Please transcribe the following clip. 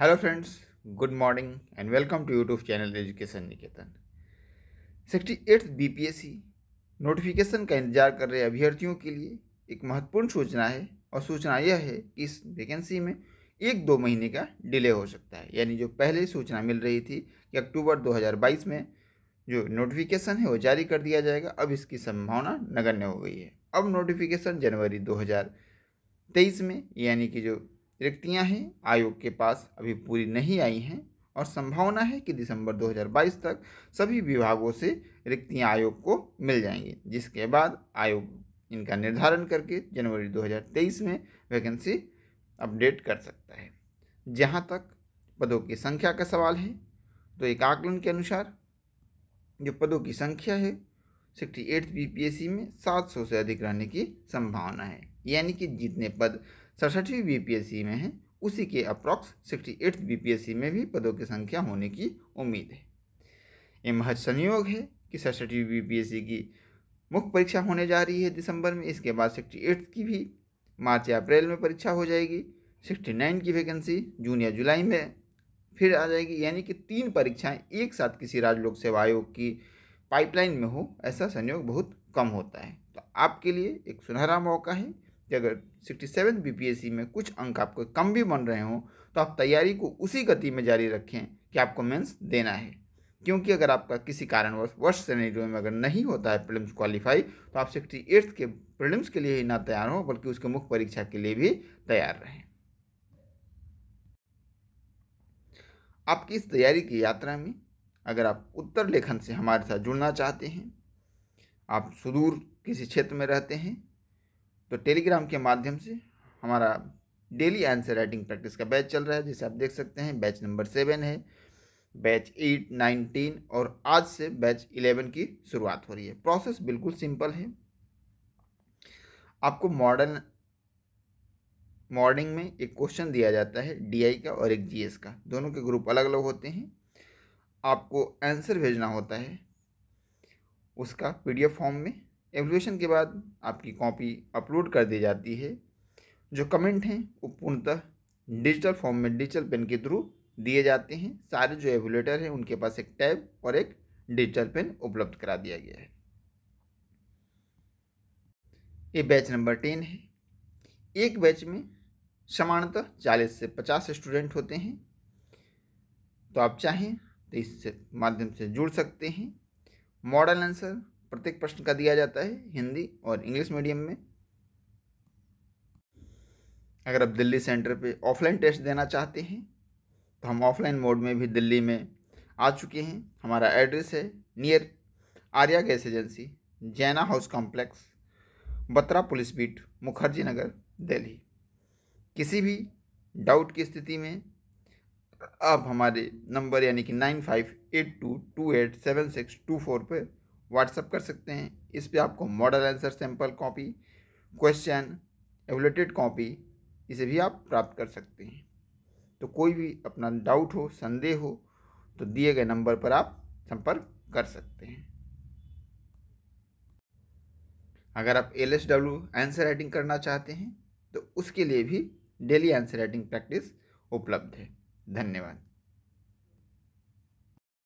hello friends good morning and welcome to YouTube channel education Niketan sixty eighth B notification का इंतजार कर रहे अभ्यर्थियों के लिए एक महत्वपूर्ण सूचना है और सूचना यह है कि इस वैकेंसी में एक दो महीने का डिले हो सकता है यानी जो पहले सूचना मिल रही थी कि अक्टूबर 2022 में जो नोटिफिकेशन है वो जारी कर दिया जाएगा अब इसकी संभावना नगण्य हो गई है अब नोटिफिकेशन जनवरी 2023 में यानी कि जो रिक्तियां हैं आयोग के पास अभी पूरी नहीं आई हैं और संभावना है कि दिसंबर 2022 तक सभी विभागों से रिक्तियां आयोग को मिल जाएंगी जिसके बाद आयोग इनका निर्धारण करके जनवरी 2023 में वैकेंसी अपडेट कर सकता है जहां तक पदों की संख्या का सवाल है तो एक आकलन के अनुसार जो पदों की संख्या है सिक्सटी एट्थ बी में सात से अधिक रहने की संभावना है यानी कि जितने पद सड़सठवीं बीपीएससी में है उसी के अप्रॉक्स सिक्सटी एट्थ बीपीएससी में भी पदों की संख्या होने की उम्मीद है ये महज संयोग है कि सड़सठवीं बीपीएससी की मुख्य परीक्षा होने जा रही है दिसंबर में इसके बाद सिक्सटी एट्थ की भी मार्च या अप्रैल में परीक्षा हो जाएगी सिक्सटी नाइन की वैकेंसी जून या जुलाई में फिर आ जाएगी यानी कि तीन परीक्षाएं एक साथ किसी राज्य लोक सेवा आयोग की पाइपलाइन में हो ऐसा संयोग बहुत कम होता है तो आपके लिए एक सुनहरा मौका है अगर 67 बीपीएससी में कुछ अंक आपको कम भी बन रहे हों तो आप तैयारी को उसी गति में जारी रखें कि आपको मेंस देना है क्योंकि अगर आपका किसी कारणवश वर्ष सिनेरियो में अगर नहीं होता है प्रीलिम्स क्वालिफाई तो आप सिक्सटी एट्थ के प्रीलिम्स के लिए ही ना तैयार हों बल्कि उसके मुख्य परीक्षा के लिए भी तैयार रहें आपकी इस तैयारी की यात्रा में अगर आप उत्तर लेखन से हमारे साथ जुड़ना चाहते हैं आप सुदूर किसी क्षेत्र में रहते हैं तो टेलीग्राम के माध्यम से हमारा डेली आंसर राइटिंग प्रैक्टिस का बैच चल रहा है जिसे आप देख सकते हैं बैच नंबर सेवन है बैच एट नाइनटीन और आज से बैच इलेवन की शुरुआत हो रही है प्रोसेस बिल्कुल सिंपल है आपको मॉडर्न मॉर्निंग में एक क्वेश्चन दिया जाता है डीआई का और एक जीएस का दोनों के ग्रुप अलग अलग होते हैं आपको आंसर भेजना होता है उसका पीडीएफ फॉर्म में एवलुएशन के बाद आपकी कॉपी अपलोड कर दी जाती है जो कमेंट हैं वो पूर्णतः डिजिटल फॉर्म में डिजिटल पेन के थ्रू दिए जाते हैं सारे जो एवोलेटर हैं उनके पास एक टैब और एक डिजिटल पेन उपलब्ध करा दिया गया है ये बैच नंबर टेन है एक बैच में समानतः चालीस से पचास स्टूडेंट होते हैं तो आप चाहें तो इससे माध्यम से जुड़ सकते हैं मॉडल आंसर प्रत्येक प्रश्न का दिया जाता है हिंदी और इंग्लिश मीडियम में अगर आप दिल्ली सेंटर पे ऑफलाइन टेस्ट देना चाहते हैं तो हम ऑफलाइन मोड में भी दिल्ली में आ चुके हैं हमारा एड्रेस है near Arya gas agency Jaina house complex Batra police beat Mukherjee Nagar Delhi किसी भी डाउट की स्थिति में आप हमारे नंबर यानी कि nine five eight two two eight seven six two four पर व्हाट्सअप कर सकते हैं इस पर आपको model answer sample copy question evaluated copy इसे भी आप प्राप्त कर सकते हैं तो कोई भी अपना डाउट हो संदेह हो तो दिए गए नंबर पर आप संपर्क कर सकते हैं अगर आप एल डब्ल्यू आंसर राइटिंग करना चाहते हैं तो उसके लिए भी डेली आंसर राइटिंग प्रैक्टिस उपलब्ध है धन्यवाद